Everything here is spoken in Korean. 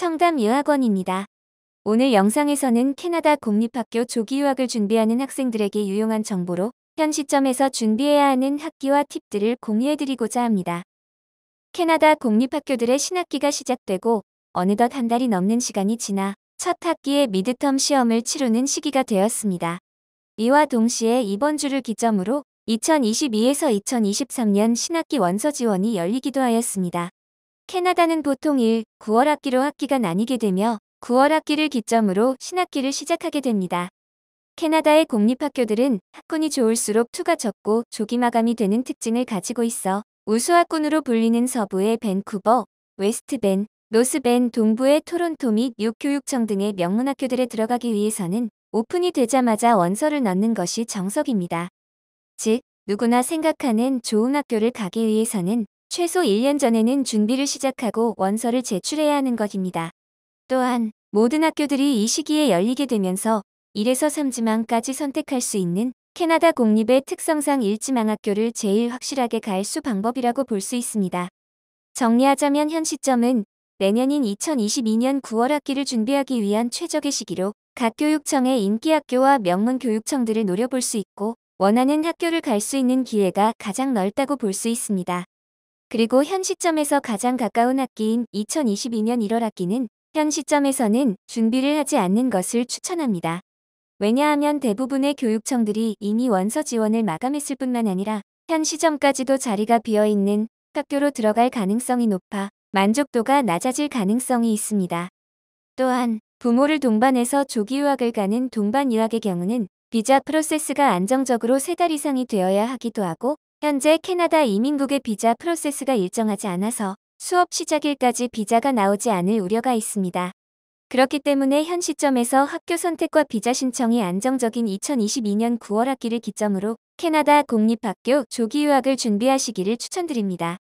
청담 유학원입니다. 오늘 영상에서는 캐나다 공립학교 조기 유학을 준비하는 학생들에게 유용한 정보로 현 시점에서 준비해야 하는 학기와 팁들을 공유해드리고자 합니다. 캐나다 공립학교들의 신학기가 시작되고 어느덧 한 달이 넘는 시간이 지나 첫학기에 미드텀 시험을 치르는 시기가 되었습니다. 이와 동시에 이번 주를 기점으로 2022에서 2023년 신학기 원서 지원이 열리기도 하였습니다. 캐나다는 보통 1, 9월 학기로 학기가 나뉘게 되며 9월 학기를 기점으로 신학기를 시작하게 됩니다. 캐나다의 공립학교들은 학군이 좋을수록 투가 적고 조기 마감이 되는 특징을 가지고 있어 우수학군으로 불리는 서부의 밴쿠버, 웨스트밴, 노스밴, 동부의 토론토 및 육교육청 등의 명문학교들에 들어가기 위해서는 오픈이 되자마자 원서를 넣는 것이 정석입니다. 즉, 누구나 생각하는 좋은 학교를 가기 위해서는 최소 1년 전에는 준비를 시작하고 원서를 제출해야 하는 것입니다. 또한 모든 학교들이 이 시기에 열리게 되면서 1에서 3지망까지 선택할 수 있는 캐나다 공립의 특성상 1지망학교를 제일 확실하게 갈 수 방법이라고 볼 수 있습니다. 정리하자면 현 시점은 내년인 2022년 9월 학기를 준비하기 위한 최적의 시기로 각 교육청의 인기학교와 명문교육청들을 노려볼 수 있고 원하는 학교를 갈 수 있는 기회가 가장 넓다고 볼 수 있습니다. 그리고 현 시점에서 가장 가까운 학기인 2022년 1월 학기는 현 시점에서는 준비를 하지 않는 것을 추천합니다. 왜냐하면 대부분의 교육청들이 이미 원서 지원을 마감했을 뿐만 아니라 현 시점까지도 자리가 비어있는 학교로 들어갈 가능성이 높아 만족도가 낮아질 가능성이 있습니다. 또한 부모를 동반해서 조기 유학을 가는 동반 유학의 경우는 비자 프로세스가 안정적으로 3달 이상이 되어야 하기도 하고 현재 캐나다 이민국의 비자 프로세스가 일정하지 않아서 수업 시작일까지 비자가 나오지 않을 우려가 있습니다. 그렇기 때문에 현 시점에서 학교 선택과 비자 신청이 안정적인 2022년 9월 학기를 기점으로 캐나다 공립학교 조기 유학을 준비하시기를 추천드립니다.